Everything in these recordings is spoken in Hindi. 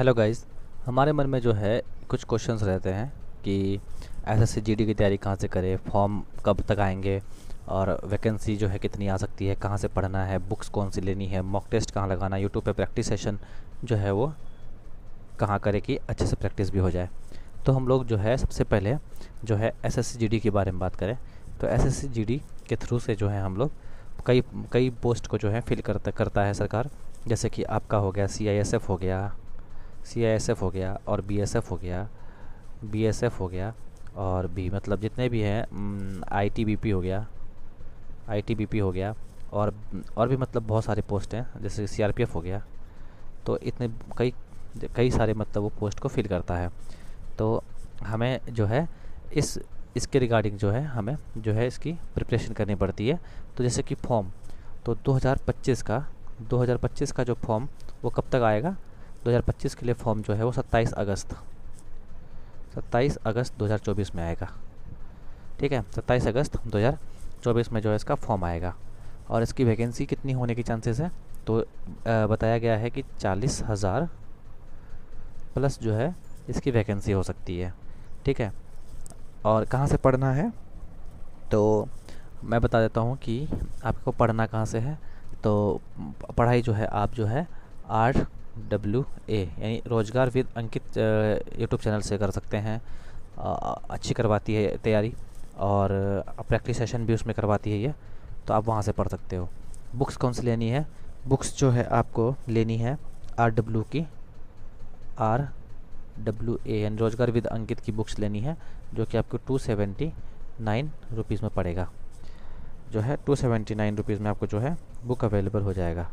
हेलो गाइस हमारे मन में जो है कुछ क्वेश्चंस रहते हैं कि एस एस की तैयारी कहाँ से करें फॉर्म कब तक आएंगे और वैकेंसी जो है कितनी आ सकती है कहाँ से पढ़ना है बुक्स कौन सी लेनी है मॉक टेस्ट कहाँ लगाना है यूट्यूब पे प्रैक्टिस सेशन जो है वो कहाँ करें कि अच्छे से प्रैक्टिस भी हो जाए तो हम लोग जो है सबसे पहले जो है एस एस के बारे में बात करें तो एस एस के थ्रू से जो है हम लोग कई कई पोस्ट को जो है फिल करता करता है सरकार जैसे कि आपका हो गया सी हो गया सी हो गया और बी हो गया बी हो गया और भी मतलब जितने भी हैं आई हो गया आई हो गया और और भी मतलब बहुत सारे पोस्ट हैं जैसे सी हो गया तो इतने कई कई सारे मतलब वो पोस्ट को फिल करता है तो हमें जो है इस इसके रिगार्डिंग जो है हमें जो है इसकी प्रिपरेशन करनी पड़ती है तो जैसे कि फॉर्म तो 2025 का 2025 का जो फॉर्म वो कब तक आएगा 2025 के लिए फॉर्म जो है वो 27 अगस्त 27 अगस्त 2024 में आएगा ठीक है 27 अगस्त 2024 में जो है इसका फॉर्म आएगा और इसकी वैकेंसी कितनी होने की चांसेस है तो आ, बताया गया है कि चालीस हज़ार प्लस जो है इसकी वैकेंसी हो सकती है ठीक है और कहाँ से पढ़ना है तो मैं बता देता हूँ कि आपको पढ़ना कहाँ से है तो पढ़ाई जो है आप जो है आर्ट डब्ल्यू ए यानी Rojgar with Ankit YouTube channel से कर सकते हैं आ, अच्छी करवाती है तैयारी और प्रैक्टिस सेशन भी उसमें करवाती है ये तो आप वहाँ से पढ़ सकते हो बुक्स कौन सी लेनी है बुक्स जो है आपको लेनी है आर डब्ल्यू की आर डब्ल्यू ए यानी रोज़गार विद अंकित की बुक्स लेनी है जो कि आपको टू सेवेंटी नाइन रुपीज़ में पड़ेगा जो है टू सेवेंटी नाइन रुपीज़ में आपको जो है बुक अवेलेबल हो जाएगा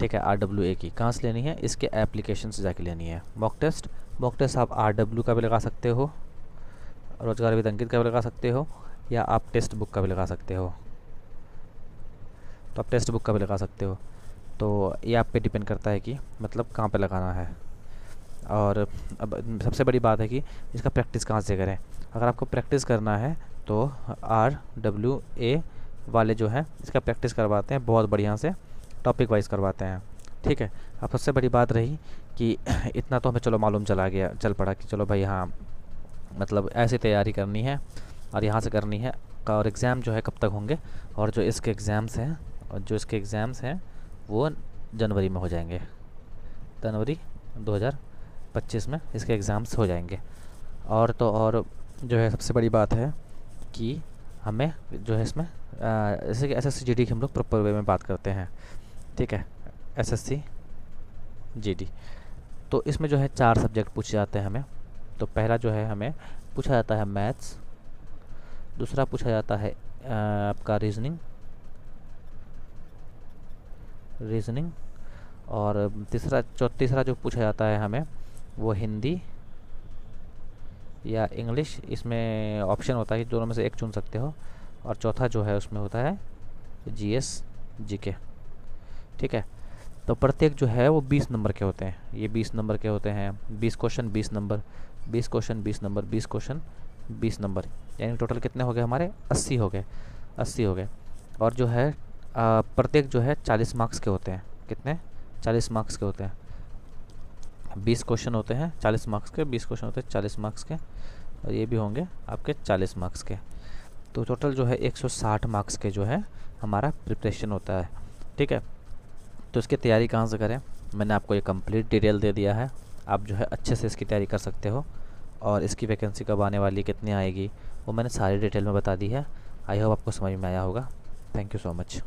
ठीक है आर डब्ल्यू ए की कहाँ से लेनी है इसके एप्लीकेशन से जाके लेनी है मॉक टेस्ट मॉक टेस्ट आप आर डब्ल्यू का भी लगा सकते हो रोजगार विद अंकित का भी लगा सकते हो या आप टेस्ट बुक का भी लगा सकते हो तो आप टेस्ट बुक का भी लगा सकते हो तो ये आप पे डिपेंड करता है कि मतलब कहाँ पे लगाना है और अब सबसे बड़ी बात है कि इसका प्रैक्टिस कहाँ से करें अगर आपको प्रैक्टिस करना है तो आर डब्ल्यू ए वाले जो हैं इसका प्रैक्टिस करवाते हैं बहुत बढ़िया से टॉपिक वाइज करवाते हैं ठीक है अब सबसे बड़ी बात रही कि इतना तो हमें चलो मालूम चला गया चल पड़ा कि चलो भाई हाँ मतलब ऐसी तैयारी करनी है और यहाँ से करनी है और एग्ज़ाम जो है कब तक होंगे और जो इसके एग्ज़ाम्स हैं और जो इसके एग्ज़ाम्स हैं वो जनवरी में हो जाएंगे जनवरी 2025 में इसके एग्ज़ाम्स हो जाएंगे और तो और जो है सबसे बड़ी बात है कि हमें जो है इसमें जैसे कि S S C G D की हम लोग प्रॉपर वे में बात करते हैं ठीक है एसएससी जीडी तो इसमें जो है चार सब्जेक्ट पूछे जाते हैं हमें तो पहला जो है हमें पूछा जाता है मैथ्स दूसरा पूछा जाता है आपका रीजनिंग रीजनिंग और तीसरा तीसरा जो पूछा जाता है हमें वो हिंदी या इंग्लिश इसमें ऑप्शन होता है कि दोनों में से एक चुन सकते हो और चौथा जो है उसमें होता है जीएस जीके ठीक है तो प्रत्येक जो है वो बीस नंबर के होते हैं ये बीस नंबर के होते हैं बीस क्वेश्चन बीस नंबर बीस क्वेश्चन बीस नंबर बीस क्वेश्चन बीस नंबर यानी टोटल कितने हो गए हमारे अस्सी हो गए अस्सी हो गए और जो है प्रत्येक जो है चालीस मार्क्स के होते हैं कितने चालीस मार्क्स के होते हैं बीस क्वेश्चन होते हैं चालीस मार्क्स के बीस क्वेश्चन होते हैं चालीस मार्क्स के और ये भी होंगे आपके चालीस मार्क्स के तो टोटल जो है एक सौ साठ मार्क्स के जो है हमारा प्रिपरेशन होता है ठीक है तो इसकी तैयारी कहाँ से करें मैंने आपको ये कंप्लीट डिटेल दे दिया है आप जो है अच्छे से इसकी तैयारी कर सकते हो और इसकी वैकेंसी कब आने वाली कितनी आएगी वो मैंने सारी डिटेल में बता दी है आई होप आपको समझ में आया होगा थैंक यू सो मच